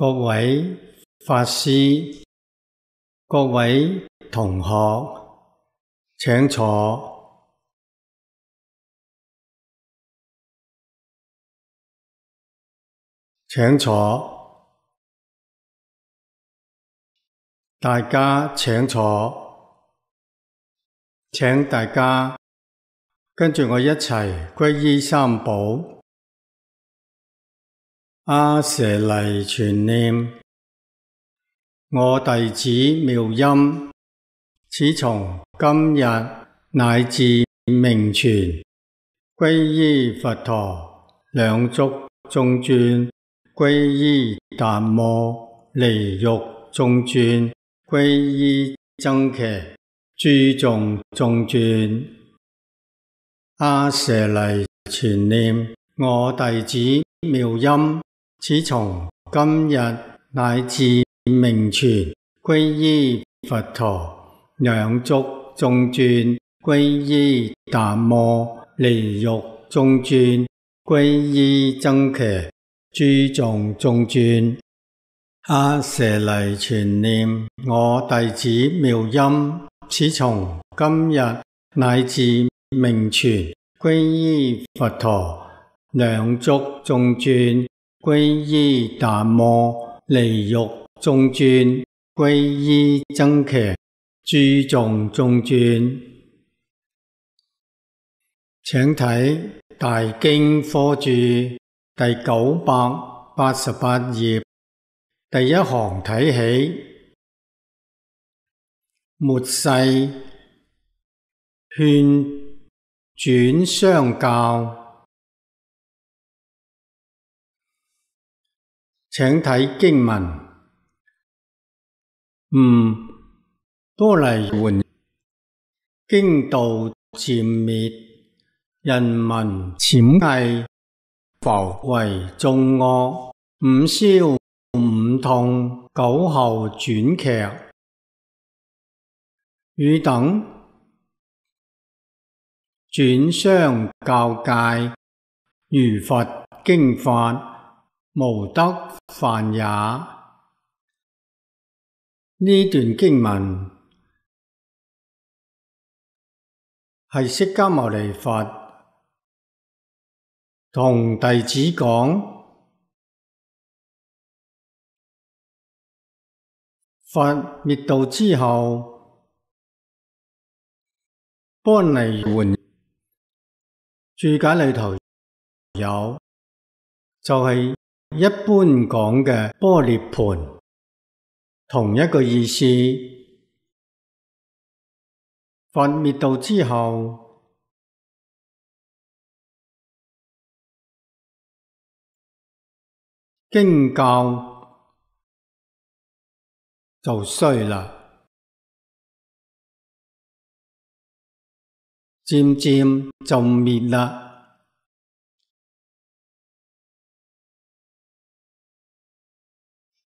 各位法师、各位同学，请坐，请坐，大家请坐，请大家跟住我一齐皈依三宝。阿舍黎全念，我弟子妙音，此从今日乃至命存，皈依佛陀两足中尊，皈依达摩离欲中尊，皈依僧伽，诸众中尊。阿舍黎全念，我弟子妙音。此从今日乃至明传皈依佛陀两足中转皈依达摩离欲中转皈依僧骑诸众中转。阿舍利全念我弟子妙音，此从今日乃至明传皈依佛陀两足中转。皈依淡摩利欲中尊，皈依僧伽诸众中尊，请睇大经科注第九百八十八页第一行睇起，末世劝转相教。请睇经文，嗯，多嚟换经道渐灭，人民浅翳，浮为众恶，五烧五痛，九后转剧，与等转相教诫，如佛经法。无德凡也，呢段经文系释迦牟尼佛同弟子讲，佛灭道之后，帮你换住解里头有就系。一般讲嘅玻璃盘，同一个意思。发灭道之后，经教就衰啦，渐渐就灭啦。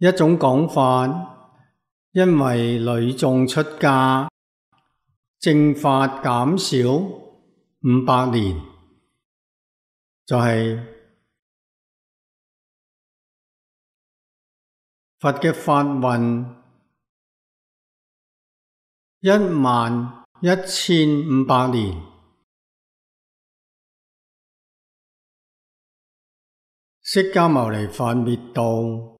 一种讲法，因为女众出家，正法减少五百年，就系佛嘅法运一万一千五百年，释迦牟尼佛灭道。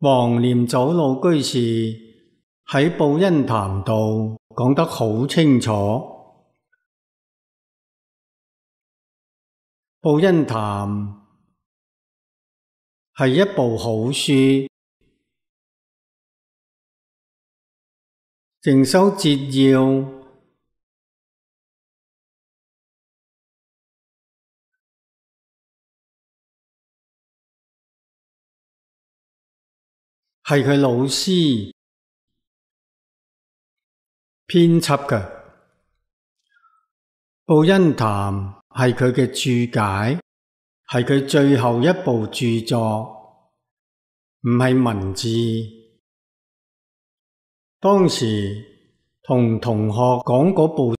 黄念祖老居士喺报恩谈度讲得好清楚，报恩谈系一部好书，净修摘要。系佢老师编辑嘅《布恩谈》，系佢嘅注解，系佢最后一部著作，唔系文字。当时同同学讲嗰部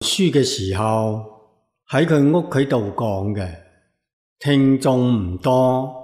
书嘅时候，喺佢屋企度讲嘅，听众唔多。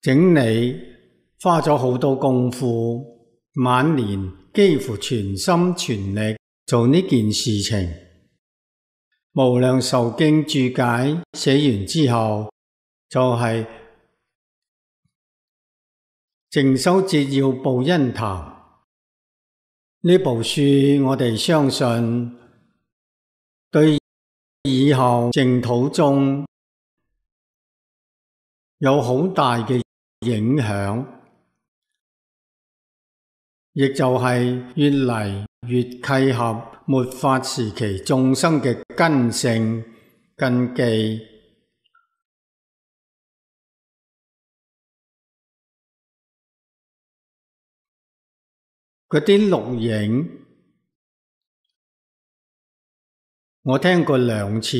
整理花咗好多功夫，晚年几乎全心全力做呢件事情。无量寿经注解写完之后，就系净修节要报恩堂呢部书，我哋相信对以后净土中有好大嘅。影响，亦就系越嚟越契合末法时期众生嘅根性、根基。嗰啲录影，我听过两次，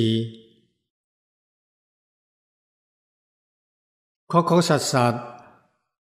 确确实实。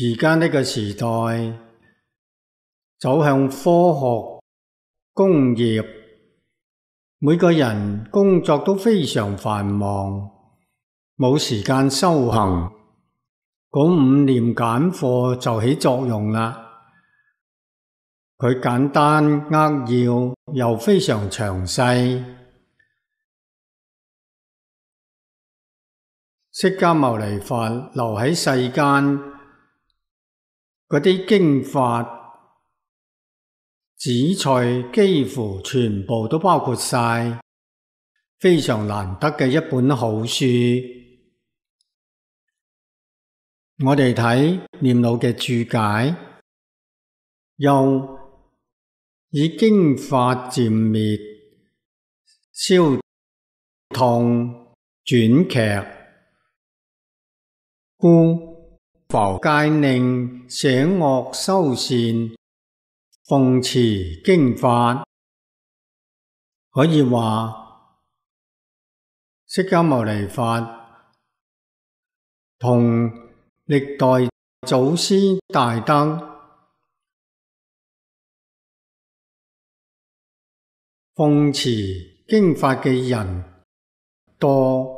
而家呢个时代走向科学工业，每个人工作都非常繁忙，冇时间修行。嗰五念简课就起作用啦。佢简单扼要，又非常详细。释迦牟尼佛留喺世间。嗰啲经法紫菜几乎全部都包括晒，非常难得嘅一本好书。我哋睇念老嘅注解，又以经法渐灭，消痛转剧，故。佛界宁舍恶修善，奉持经法，可以话释迦牟尼佛同历代祖师大灯奉持经法嘅人多。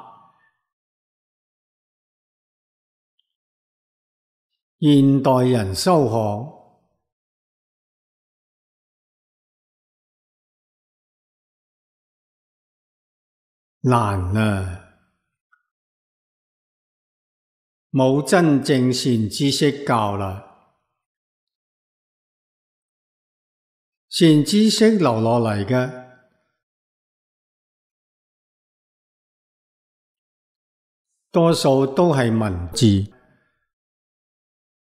现代人修学难啊！冇真正善知识教啦，善知识留落嚟嘅多数都系文字。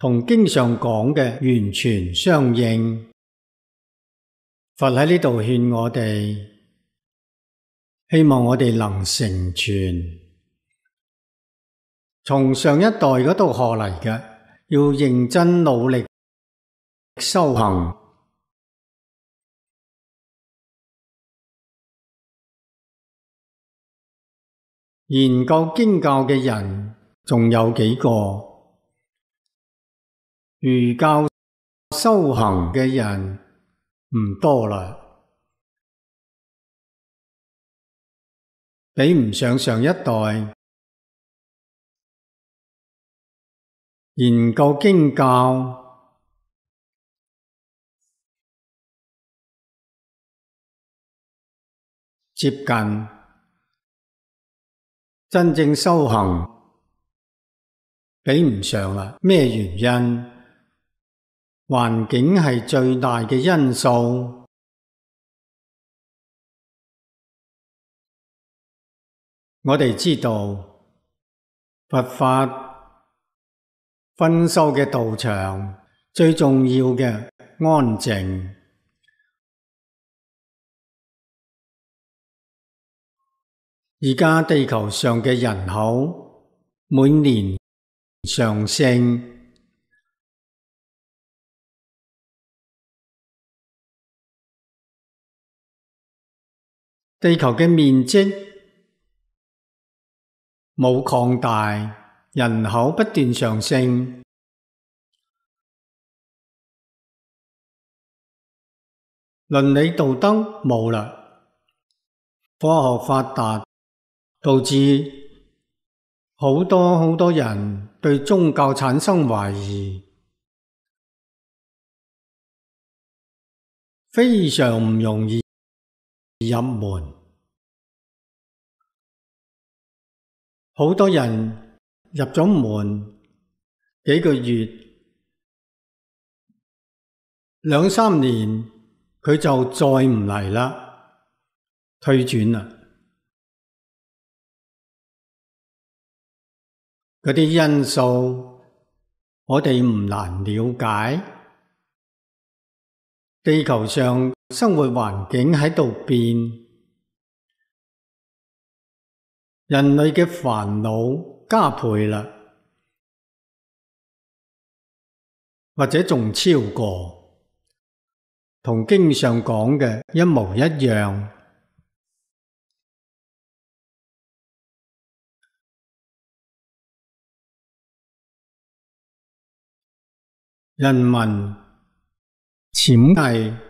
同经上讲嘅完全相应，佛喺呢度劝我哋，希望我哋能成全，从上一代嗰度学嚟嘅，要认真努力修行，研究经教嘅人仲有几个？如教修行嘅人唔多啦，比唔上上一代研究经教、接近真正修行，比唔上啦。咩原因？环境系最大嘅因素。我哋知道佛法分修嘅道场最重要嘅安静。而家地球上嘅人口每年上升。地球嘅面积冇扩大，人口不断上升，伦理道德冇啦，科学发达导致好多好多人对宗教产生怀疑，非常唔容易。入门，好多人入咗门几个月、两三年，佢就再唔嚟啦，退转啦。嗰啲因素，我哋唔难了解，地球上。生活环境喺度变，人类嘅烦恼加倍啦，或者仲超过同经上讲嘅一模一样，人民潜弊。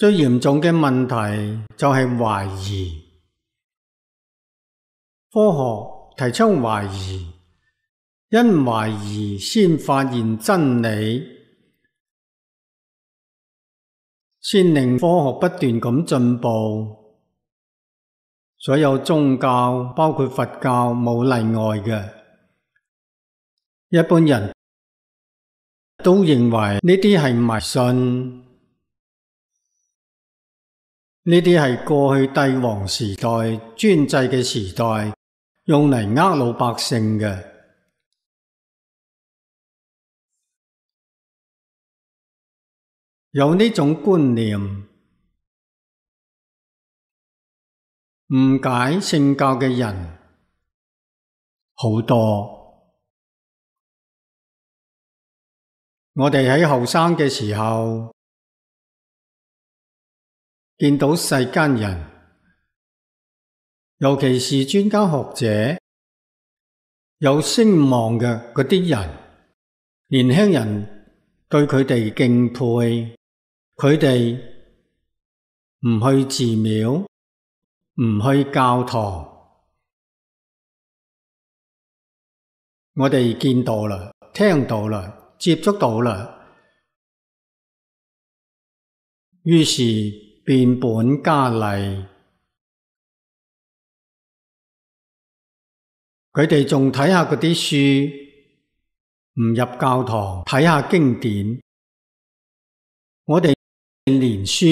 最严重嘅问题就系怀疑，科学提倡怀疑，因怀疑先发现真理，先令科学不断咁进步。所有宗教，包括佛教，冇例外嘅。一般人都认为呢啲系迷信。呢啲系过去帝王时代专制嘅时代，用嚟呃老百姓嘅。有呢种观念误解性教嘅人好多。我哋喺后生嘅时候。见到世间人，尤其是专家学者、有声望嘅嗰啲人，年轻人对佢哋敬佩，佢哋唔去寺庙，唔去教堂，我哋见到啦，听到啦，接触到啦，于是。变本加厉，佢哋仲睇下嗰啲书，唔入教堂睇下经典。我哋连书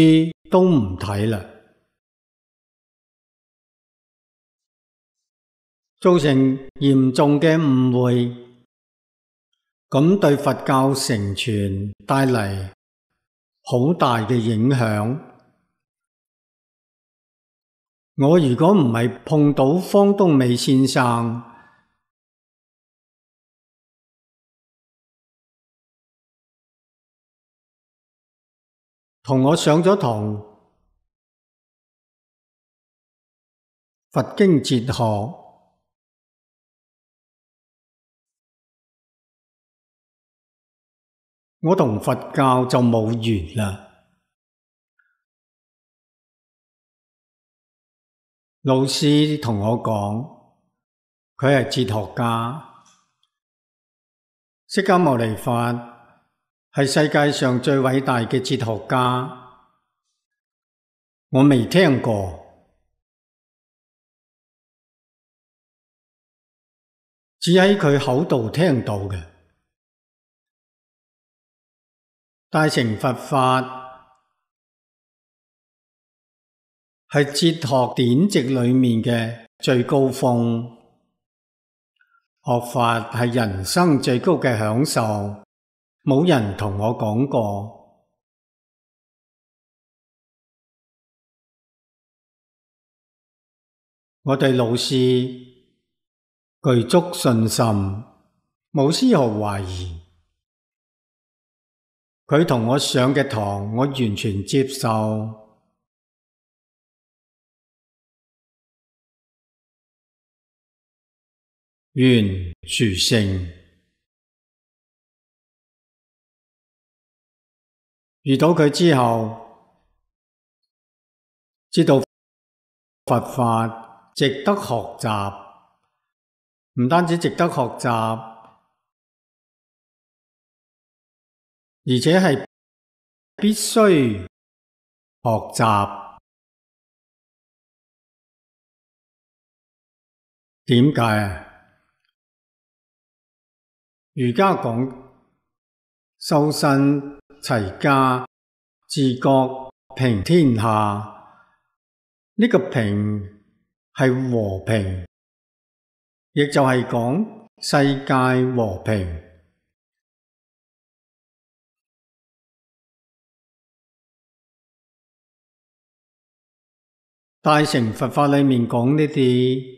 都唔睇啦，造成严重嘅误会，咁对佛教成传带嚟好大嘅影响。我如果唔系碰到方东美先生，同我上咗堂《佛经哲学》，我同佛教就冇缘啦。老师同我讲，佢系哲学家，释迦牟尼佛系世界上最伟大嘅哲学家，我未听过，只喺佢口度听到嘅大乘佛法。系哲学典籍里面嘅最高峰，学法系人生最高嘅享受。冇人同我讲过，我对老师具足信心，冇丝毫怀疑。佢同我上嘅堂，我完全接受。愿殊胜，遇到佢之后，知道佛法值得学习，唔单止值得学习，而且系必须学习。点解？儒家讲修身齐家治国平天下，呢个平系和平，亦就系讲世界和平。大乘佛法里面讲呢啲。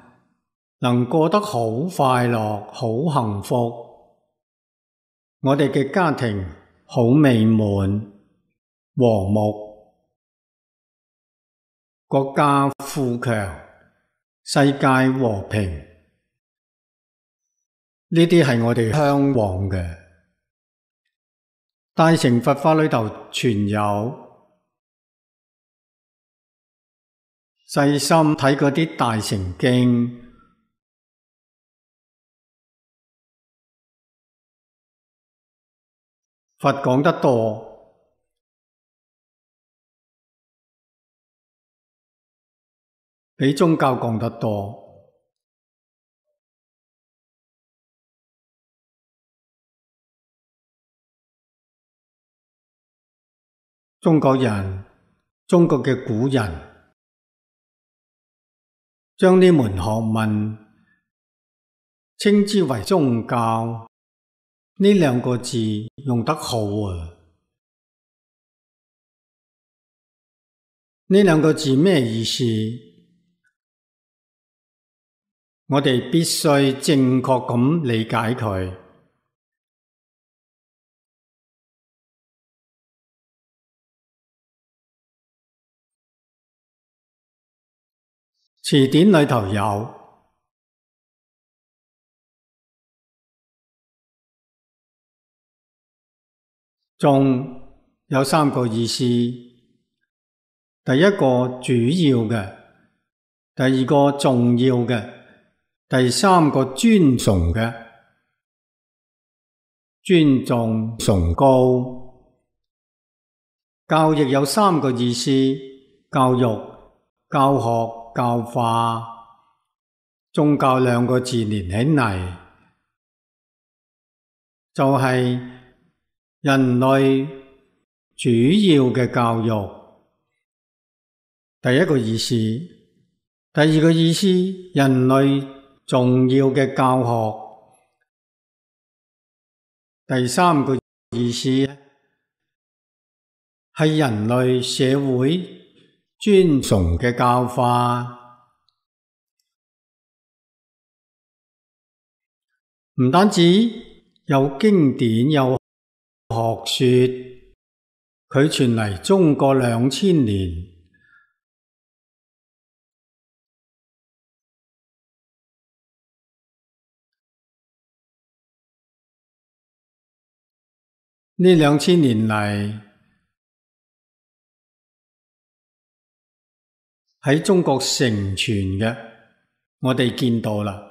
能过得好快乐、好幸福，我哋嘅家庭好美满、和睦，国家富强，世界和平，呢啲系我哋向往嘅。大乘佛法里头全有，细心睇嗰啲大乘经。佛讲得多，比宗教讲得多。中国人、中国嘅古人，将呢门学问称之为宗教。呢两个字用得好啊！呢两个字咩意思？我哋必须正确咁理解佢。词典里头有。仲有三个意思，第一个主要嘅，第二个重要嘅，第三个尊崇嘅，尊重崇高。教育有三个意思，教育、教学、教化。宗教两个字连起嚟就系。人类主要嘅教育，第一个意思，第二个意思，人类重要嘅教学，第三个意思系人类社会尊崇嘅教化，唔单止有经典有。学说佢传嚟中国两千年，呢两千年嚟喺中国成传嘅，我哋见到啦。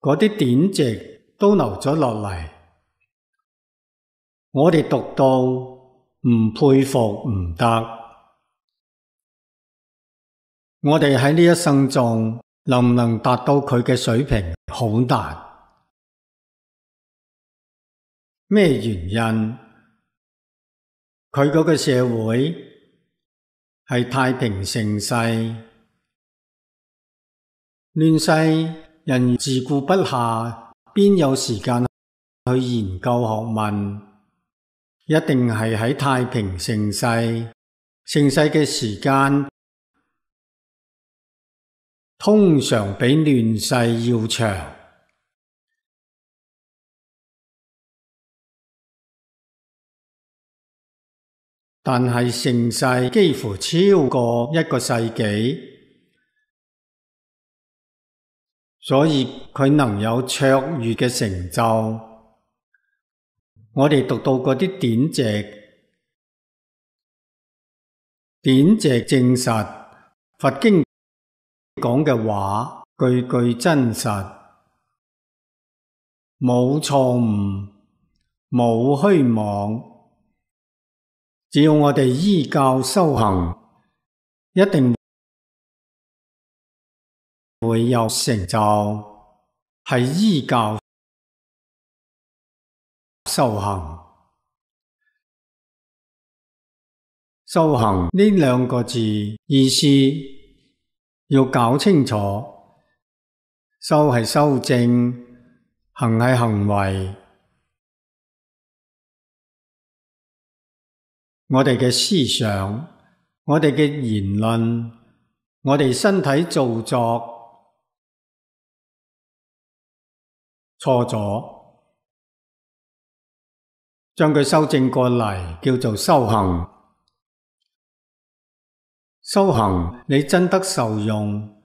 嗰啲典籍都留咗落嚟，我哋读到唔佩服唔得。我哋喺呢一生中能唔能达到佢嘅水平，好难。咩原因？佢嗰个社会系太平盛世，乱世。人自顾不下，边有时间去研究学问？一定系喺太平盛世，盛世嘅时间通常比乱世要长，但系盛世几乎超过一个世纪。所以佢能有卓越嘅成就，我哋读到嗰啲典籍，典籍证实佛经讲嘅话，句句真实，冇错误，冇虚妄。只要我哋依教修行，一定。会有成就，系依教修行。修行呢两个字意思要搞清楚，修系修正，行系行为。我哋嘅思想，我哋嘅言论，我哋身体造作。错咗，将佢修正过嚟叫做修行。修行，你真得受用，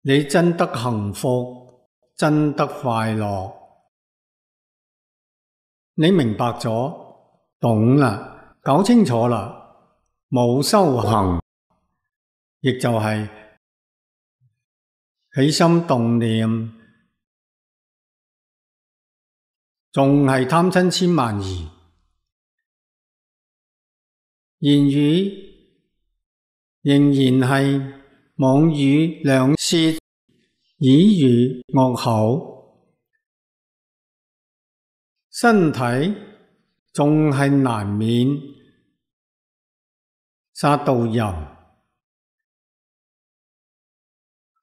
你真得幸福，真得快乐。你明白咗，懂啦，搞清楚啦，冇修行，亦就系。起心动念，仲系贪嗔千万疑。言语仍然系妄语、两舌、耳语、恶口；身体仲系难免杀到人。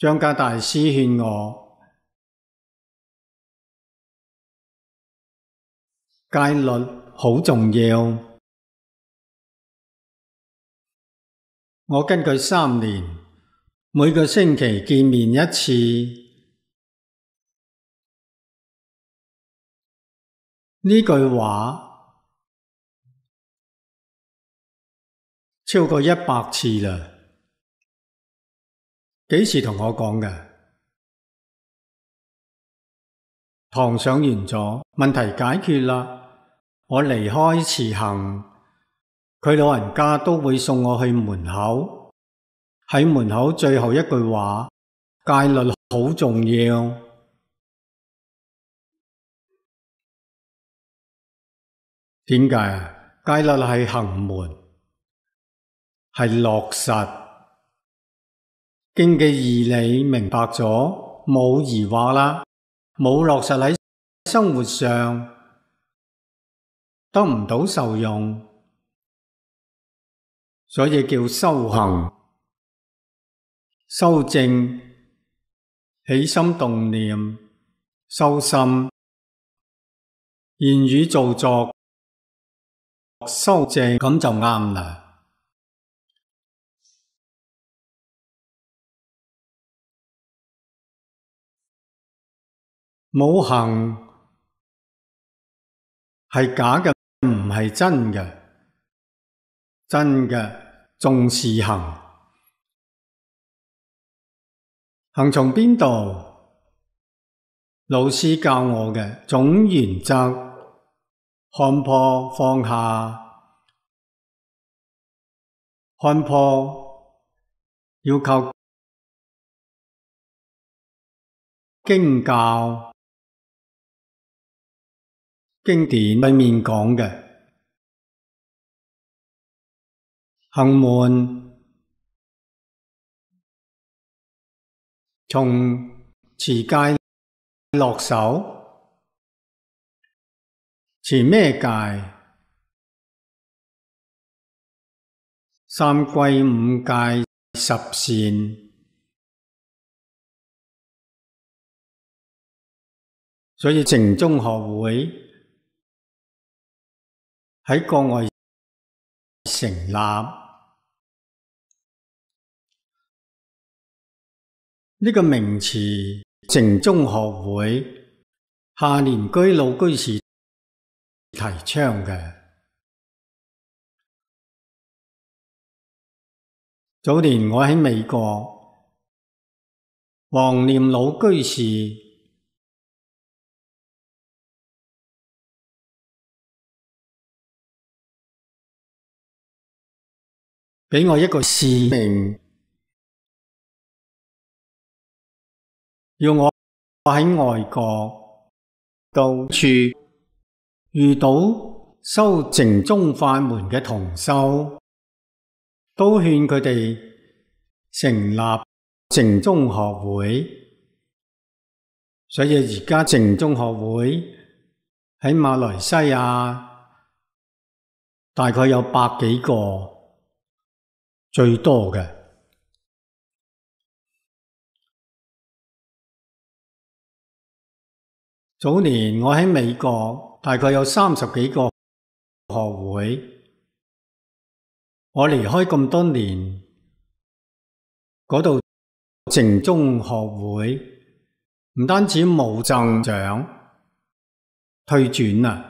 张家大师劝我戒律好重要，我跟佢三年，每个星期见面一次，呢句话超过一百次了。几时同我讲嘅？堂上完咗，问题解决啦。我离开慈行，佢老人家都会送我去门口。喺门口最后一句话，戒律好重要。点解啊？戒律系行门，系落实。经嘅义理明白咗，冇疑惑啦，冇落实喺生活上，得唔到受用，所以叫修行、修正、起心动念、修心、言语造作、修正，咁就啱啦。冇行系假嘅，唔系真嘅。真嘅重视行。行从边度？老师教我嘅总原则：看破放下。看破要靠经教。经典里面讲嘅行门，从持戒落手，持咩戒？三规五戒十善，所以静中学会。喺国外成立呢个名词，城中学会下年居老居士提倡嘅。早年我喺美国，黄念老居士。俾我一个使命，要我我喺外国到处遇到修净宗法门嘅同修，都劝佢哋成立净宗学会。所以而家净宗学会喺马来西亚大概有百几个。最多嘅，早年我喺美国，大概有三十几个学会。我离开咁多年，嗰度正中学会唔单止冇增长，退转啦。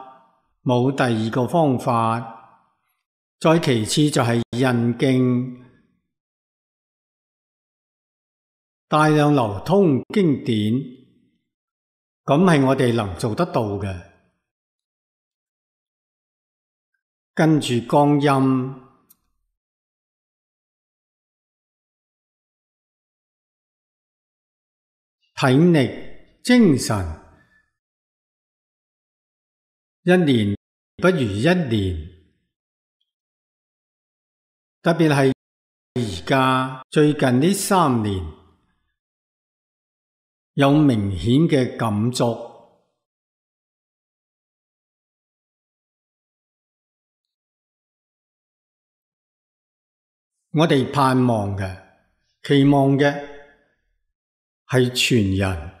冇第二个方法，再其次就系印经大量流通经典，咁系我哋能做得到嘅。跟住光阴、体力、精神。一年不如一年，特别系而家最近呢三年，有明显嘅感触。我哋盼望嘅、期望嘅，系全人。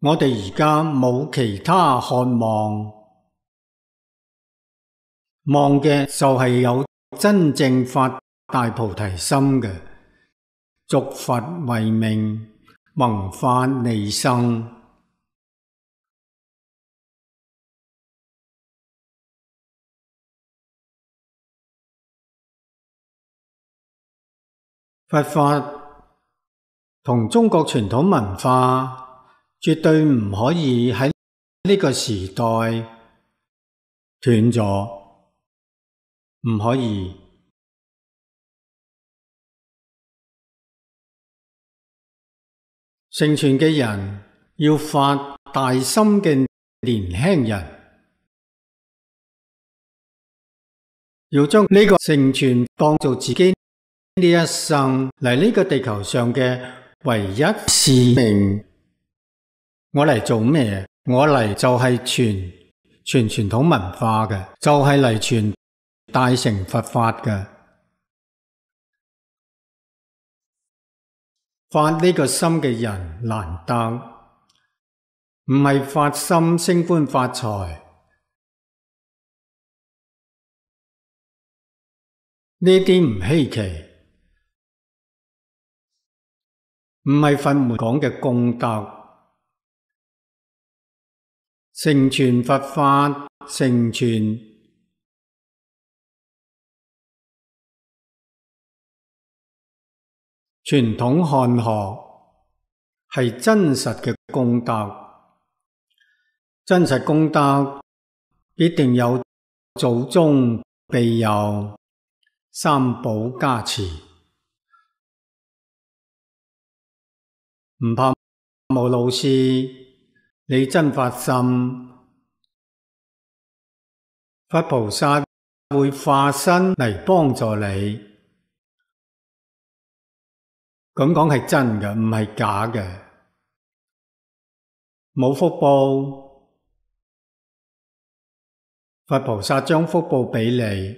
我哋而家冇其他渴望，望嘅就系有真正发大菩提心嘅，祝佛为命，萌发利生，佛法同中国传统文化。绝对唔可以喺呢个时代断咗，唔可以成全嘅人要发大心嘅年轻人，要将呢个成全当做自己呢一生嚟呢个地球上嘅唯一使命。我嚟做咩？我嚟就系传传传统文化嘅，就系嚟传大乘佛法嘅。发呢个心嘅人难得，唔系发心升官发财呢啲唔稀奇，唔系佛门讲嘅功德。成全佛法，成全传统汉学系真实嘅功德，真实功德必定有祖宗庇佑，三宝加持，唔怕冇老师。你真发心，佛菩萨会化身嚟帮助你。咁讲系真嘅，唔系假嘅。冇福报，佛菩萨将福报俾你；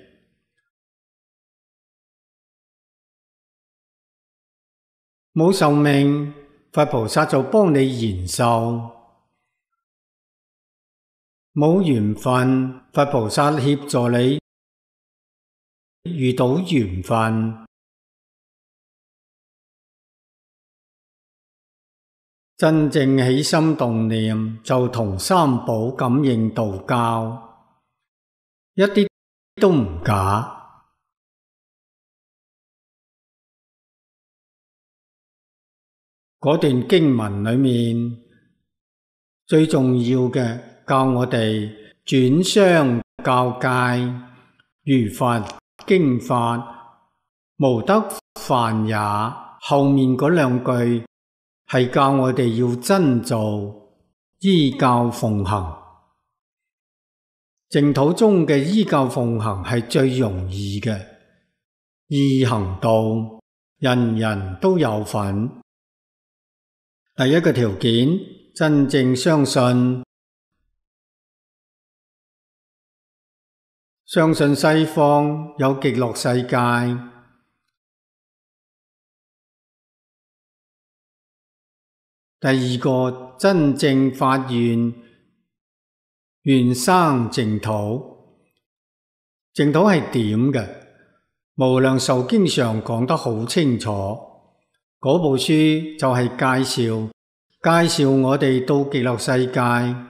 冇寿命，佛菩萨就帮你延寿。冇缘分，佛菩萨协助你遇到缘分，真正起心动念就同三宝感应道教，一啲都唔假。嗰段经文里面最重要嘅。教我哋转相教戒、如佛经法无得犯也。后面嗰两句系教我哋要真做依教奉行。净土中嘅依教奉行系最容易嘅易行道，人人都有份。第一个条件，真正相信。相信西方有极乐世界，第二个真正发现原生净土，净土系点嘅？无量寿经常讲得好清楚，嗰部书就系介绍介绍我哋到极乐世界。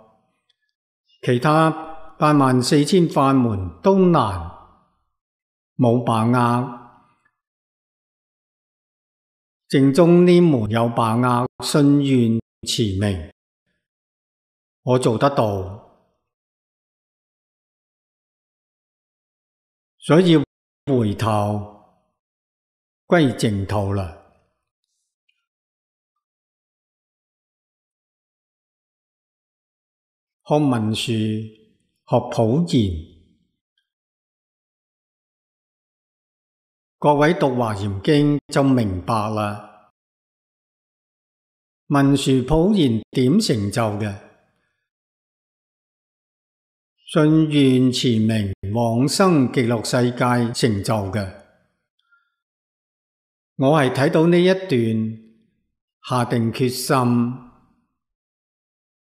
其他八万四千法门都难，冇把握。正中呢门有把握，信愿持名，我做得到。所以回头归净土啦。学文殊学普贤，各位读华严经就明白啦。文殊普贤点成就嘅？信愿前名往生极乐世界成就嘅。我系睇到呢一段，下定决心。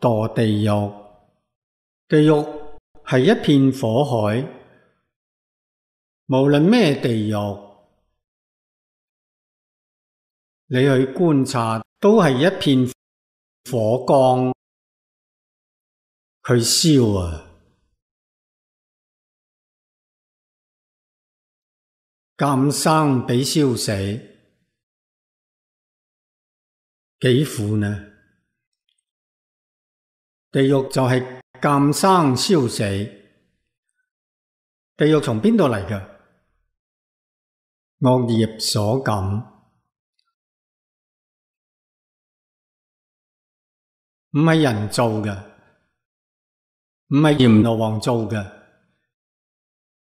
堕地狱，地狱系一片火海。无论咩地狱，你去观察都系一片火光，佢烧啊！今生比烧死，几苦呢？地狱就系鉴生烧死，地狱从边度嚟嘅？恶业所感，唔系人造嘅，唔系阎罗王做嘅，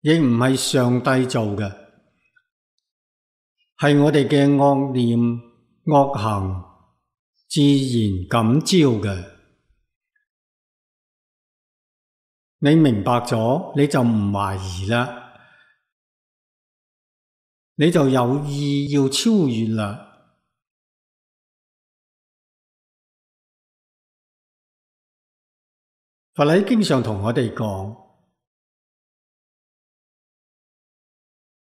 亦唔系上帝做嘅，系我哋嘅恶念恶行自然感召嘅。你明白咗，你就唔怀疑啦，你就有意要超越啦。佛理经常同我哋讲，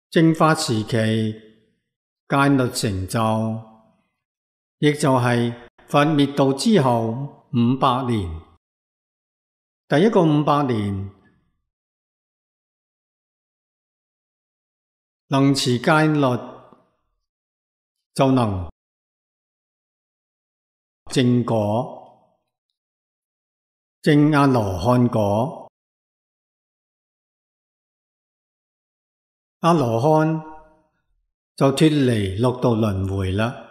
正法时期戒律成就，亦就系佛灭道之后五百年。第一个五百年能持戒律，就能正果，正阿罗汉果，阿罗汉就脱离六道轮回啦。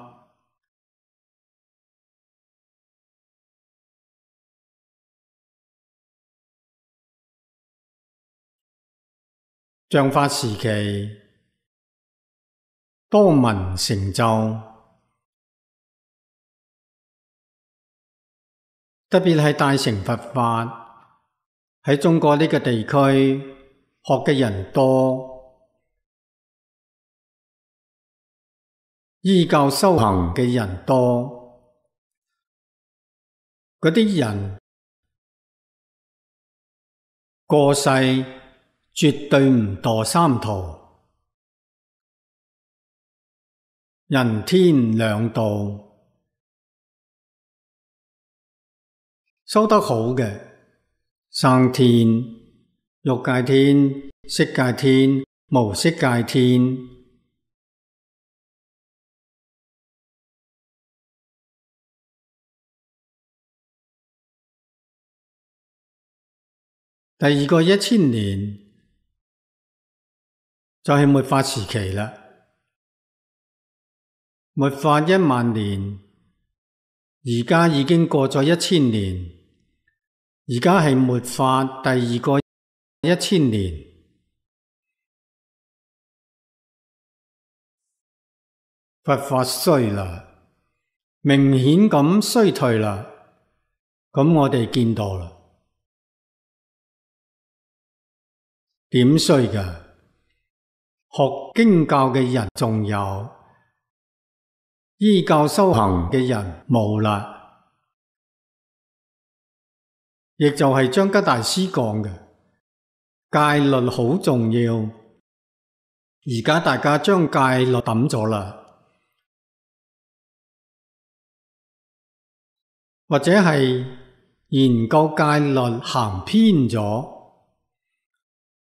像法时期，多闻成就，特别系大乘佛法喺中国呢个地区学嘅人多，依教修行嘅人多，嗰啲人过世。绝对唔堕三途，人天两道修得好嘅生天，欲界天、色界天、无色界天。第二个一千年。就系末法时期啦，末法一万年，而家已经过咗一千年，而家系末法第二个一千年，佛法衰啦，明显咁衰退啦，咁我哋见到啦，点衰噶？学经教嘅人仲有，依教修行嘅人冇啦，亦就系张吉大师讲嘅戒律好重要，而家大家将戒律抌咗啦，或者系研究戒律行偏咗。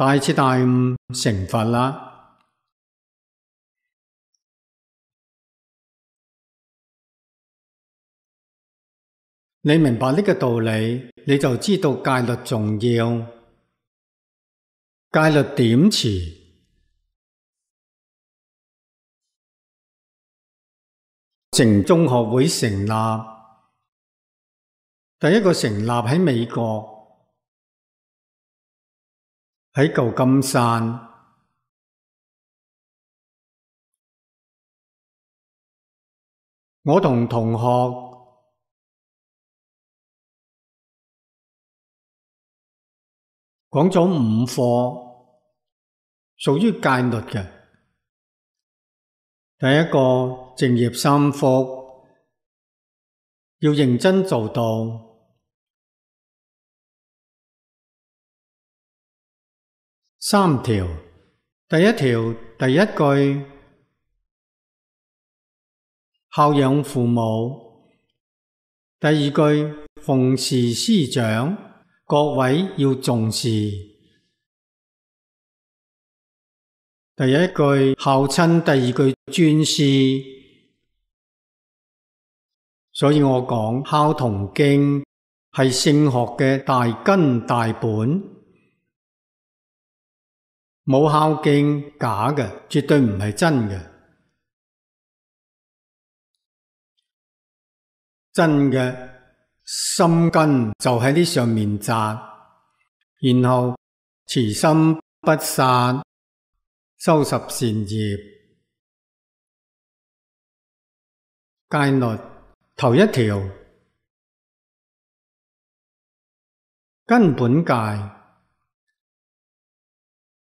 大彻大悟成佛啦！你明白呢个道理，你就知道戒律重要。戒律点持？城中学会成立，第一个成立喺美国。喺旧金山，我同同学讲咗五课，属于戒律嘅第一个正业三福，要认真做到。三条，第一条第一句孝养父母，第二句奉事师长，各位要重视。第一句孝亲，第二句尊师。所以我讲《孝同经》系圣学嘅大根大本。冇孝敬假嘅，绝对唔系真嘅。真嘅心根就喺呢上面扎，然后慈心不散，收拾善业戒律，头一条根本戒。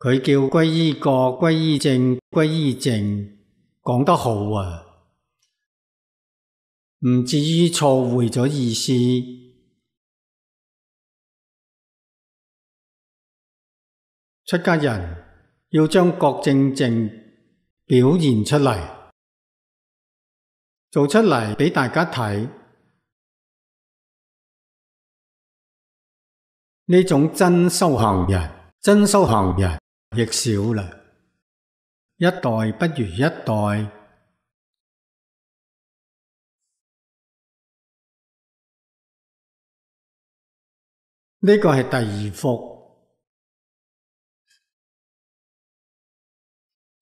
佢叫归依觉、归依正、归依正，讲得好啊，唔至于错会咗意思。出家人要将觉正正表现出嚟，做出嚟俾大家睇呢种真修行人，真修行人。亦少啦，一代不如一代。呢个系第二幅。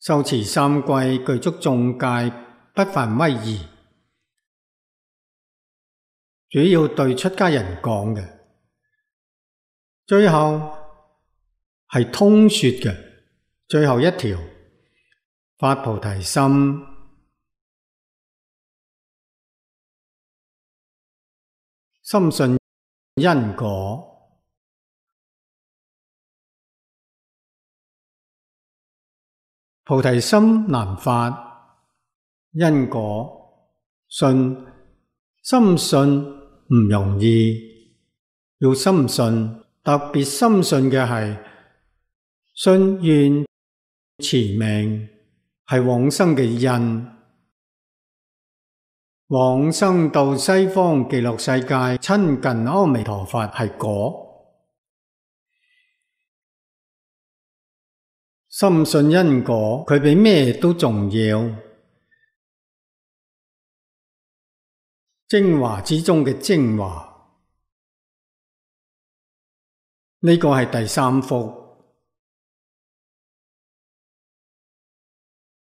受持三季，具足众戒，不犯威仪，主要对出家人讲嘅。最后。系通说嘅最后一条，发菩提心，深信因果，菩提心难发，因果信深信唔容易，要深信，特别深信嘅系。信愿持名系往生嘅因，往生到西方极乐世界亲近阿弥陀佛系果。深信因果，佢比咩都重要。精华之中嘅精华，呢个系第三幅。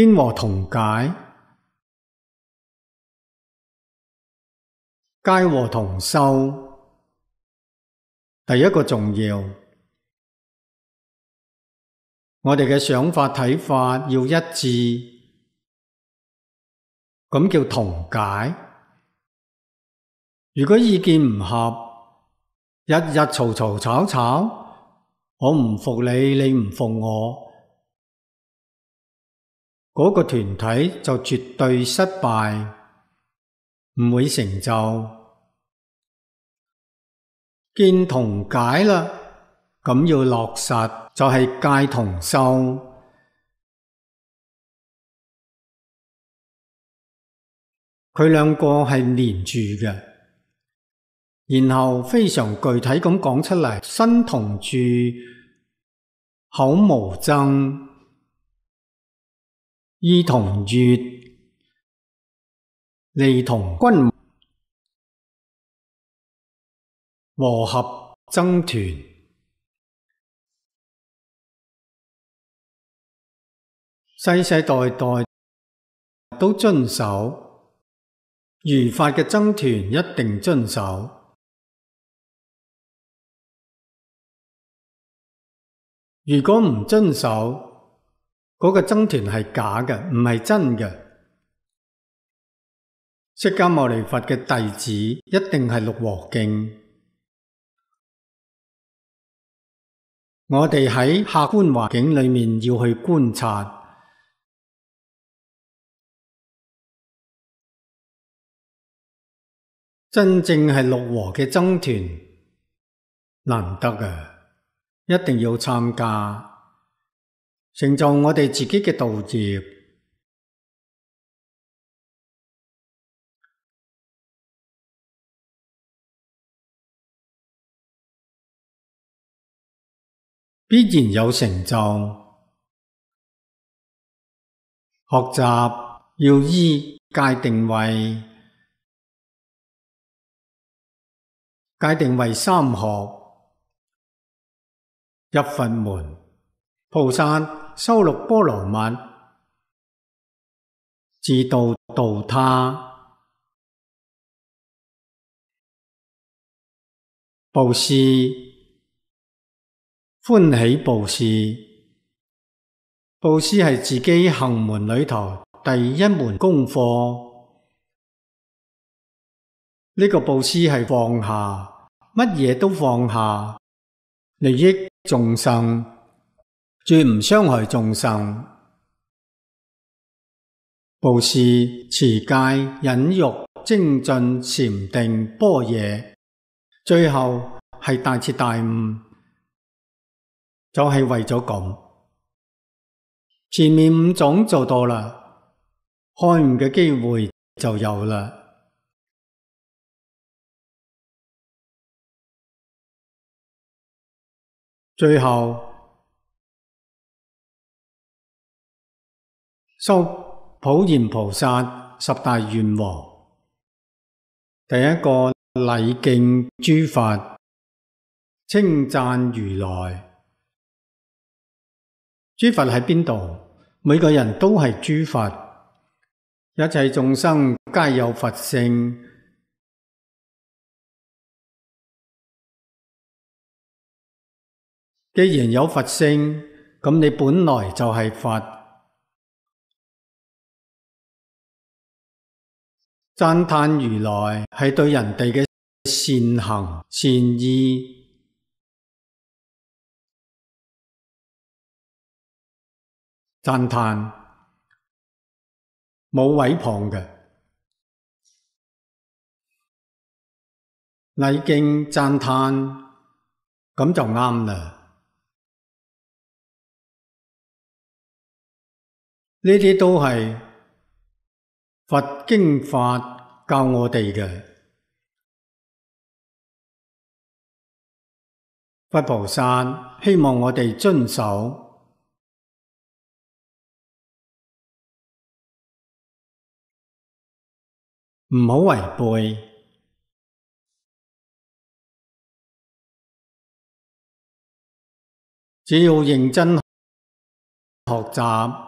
兼和同解，皆和同修。第一个重要，我哋嘅想法睇法要一致，咁叫同解。如果意见唔合，日日嘈嘈吵吵，我唔服你，你唔服我。嗰个团体就绝对失败，唔会成就。见同解啦，咁要落实就系戒同修，佢两个系连住嘅，然后非常具体咁讲出嚟，身同住，口无争。义同月，利同君，和合争团，世世代代都遵守如法嘅争团，一定遵守。如果唔遵守，嗰个僧团系假嘅，唔系真嘅。释迦牟尼佛嘅弟子一定系六和境。我哋喺客观环境里面要去观察，真正系六和嘅僧团难得嘅，一定要参加。成就我哋自己嘅道业，必然有成就。学习要依界定为界定为三学，入佛门，菩萨。修六波罗蜜，自度度他，布施欢喜布施，布施系自己行门里头第一门功课。呢个布施系放下，乜嘢都放下，利益众生。绝唔伤害众生，布施、持戒、忍辱、精进、禅定、波野，最后系大彻大悟，就系为咗咁。前面五种做到啦，开悟嘅机会就有啦，最后。修普贤菩萨十大愿王，第一个礼敬诸佛，称赞如来。诸佛喺边度？每个人都系诸佛，一切众生皆有佛性。既然有佛性，咁你本来就系佛。赞叹如来系对人哋嘅善行善意赞叹，冇毁谤嘅礼敬赞叹，咁就啱啦。呢啲都系。佛经法教我哋嘅，佛菩萨希望我哋遵守，唔好违背，只要认真学习。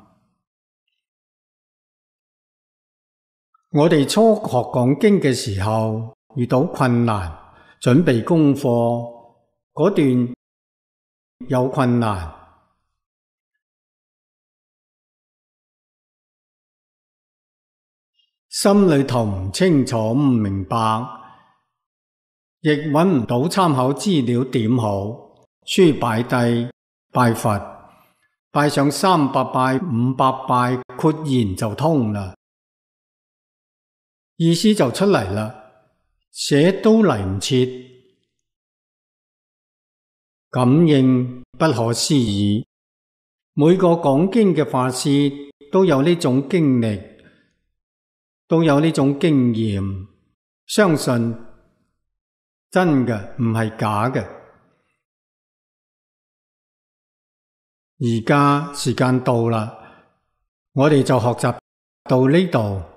我哋初学讲经嘅时候，遇到困难，准备功课嗰段有困难，心里头唔清楚、唔明白，亦揾唔到参考资料，点好？书摆低，拜佛，拜上三百拜、五百拜，豁然就通啦。意思就出嚟啦，写都嚟唔切，感应不可思议。每个讲经嘅法师都有呢种经历，都有呢种经验，相信真嘅唔系假嘅。而家时间到啦，我哋就学习到呢度。